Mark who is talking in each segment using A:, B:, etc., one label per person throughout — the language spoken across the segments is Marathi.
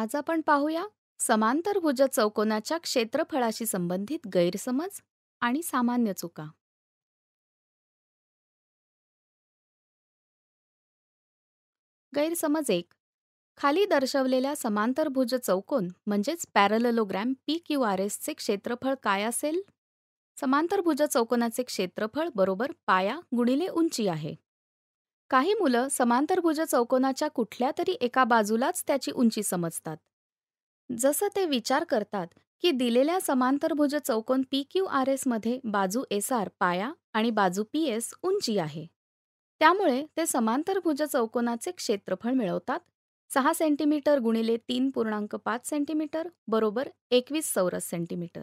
A: आज आपण पाहूया समांतरभुज चौकोनाच्या क्षेत्रफळाशी
B: संबंधित गैरसमज आणि सामान्य चुका गैरसमज एक
A: खाली दर्शवलेल्या समांतरभुज चौकोन म्हणजेच पॅरललोग्रॅम पी क्यू आर एसचे क्षेत्रफळ काय असेल समांतरभुज चौकोनाचे क्षेत्रफळ बरोबर पाया गुणिले उंची आहे काही मुलं समांतरभुज चौकोनाच्या कुठल्या तरी एका बाजूलाच त्याची उंची समजतात जसं ते विचार करतात की दिलेल्या समांतरभुज चौकोन पी क्यू आर एसमध्ये बाजू एस आर पाया आणि बाजू पी एस उंची आहे त्यामुळे ते समांतरभुज चौकोनाचे क्षेत्रफळ मिळवतात सहा सेंटीमीटर गुणिले तीन पूर्णांक पाच सेंटीमीटर बरोबर एकवीस चौरस सेंटीमीटर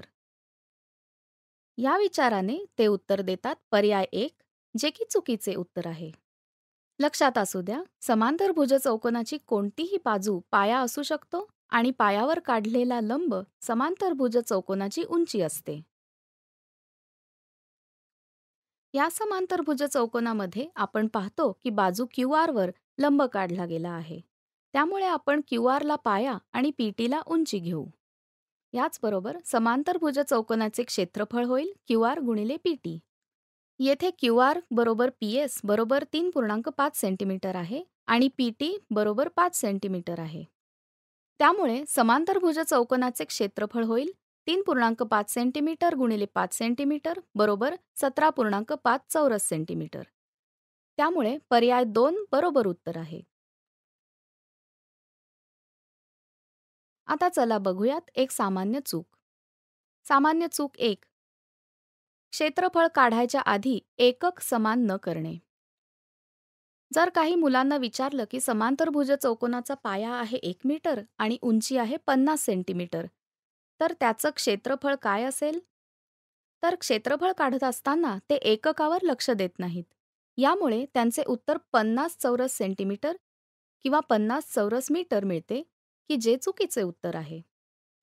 A: या विचाराने ते उत्तर देतात पर्याय एक जे की चुकीचे उत्तर आहे लक्षात असू द्या समांतरभुज चौकोनाची कोणतीही बाजू पाया असू शकतो आणि पायावर काढलेला लंब समांतरभुज चौकोनाची उंची असते या समांतरभुज
B: चौकोनामध्ये
A: आपण पाहतो की बाजू क्यू आरवर लंब काढला गेला आहे त्यामुळे आपण क्यू आरला पाया आणि पीटीला ला उंची घेऊ याचबरोबर समांतरभुज चौकोनाचे क्षेत्रफळ होईल क्यू आर गुणिले पीटी येथे क्यू आर बरोबर पी एस बरोबर तीन पूर्णांक पाच सेंटीमीटर आहे आणि पी टी बरोबर पाच सेंटीमीटर आहे त्यामुळे समांतरभुज चौकोनाचे क्षेत्रफळ होईल तीन पूर्णांक पाच सेंटीमीटर गुणिले पाच सेंटीमीटर बरोबर सतरा पूर्णांक पाच चौरस सेंटीमीटर त्यामुळे पर्याय दोन बरोबर उत्तर आहे
B: आता चला बघूयात एक सामान्य चूक सामान्य
A: चूक एक क्षेत्रफळ काढायच्या आधी एकक समान न करणे जर काही मुलांना विचारलं की समांतरभुज चौकोनाचा पाया आहे एक मीटर आणि उंची आहे पन्नास सेंटीमीटर तर त्याचं क्षेत्रफळ काय असेल तर क्षेत्रफळ काढत असताना ते एककावर लक्ष देत नाहीत यामुळे त्यांचे उत्तर पन्नास चौरस सेंटीमीटर किंवा पन्नास चौरस मीटर मिळते की जे चुकीचे उत्तर आहे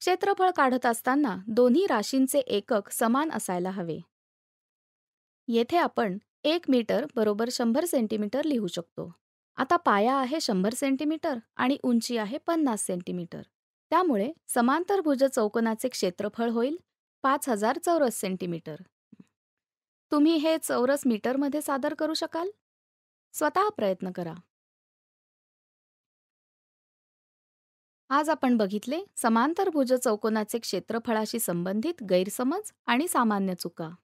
A: क्षेत्रफळ काढत असताना दोन्ही राशींचे एकक समान असायला हवे येथे आपण एक मीटर बरोबर शंभर सेंटीमीटर लिहू शकतो आता पाया आहे शंभर सेंटीमीटर आणि उंची आहे पन्नास सेंटीमीटर त्यामुळे समांतरभुज चौकोनाचे क्षेत्रफळ होईल पाच हजार चौरस सेंटीमीटर तुम्ही हे चौरस मीटरमध्ये सादर करू
B: शकाल स्वतः प्रयत्न करा आज आपण बघितले समांतरभुज चौकोनाचे क्षेत्रफळाशी संबंधित
A: गैरसमज आणि सामान्य चुका